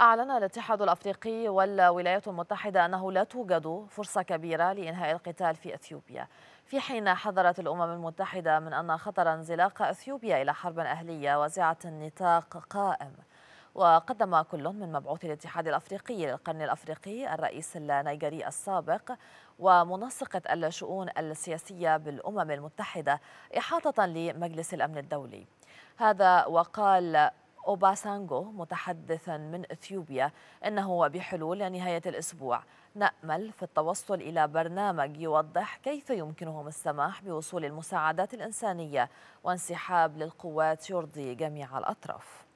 أعلن الاتحاد الأفريقي والولايات المتحدة أنه لا توجد فرصة كبيرة لإنهاء القتال في أثيوبيا في حين حذرت الأمم المتحدة من أن خطر انزلاق أثيوبيا إلى حرب أهلية واسعة النطاق قائم وقدم كل من مبعوث الاتحاد الأفريقي للقرن الأفريقي الرئيس النيجري السابق ومنسقة الشؤون السياسية بالأمم المتحدة إحاطة لمجلس الأمن الدولي هذا وقال أوباسانغو متحدثا من إثيوبيا أنه بحلول نهاية الأسبوع نأمل في التوصل إلى برنامج يوضح كيف يمكنهم السماح بوصول المساعدات الإنسانية وانسحاب للقوات يرضي جميع الأطراف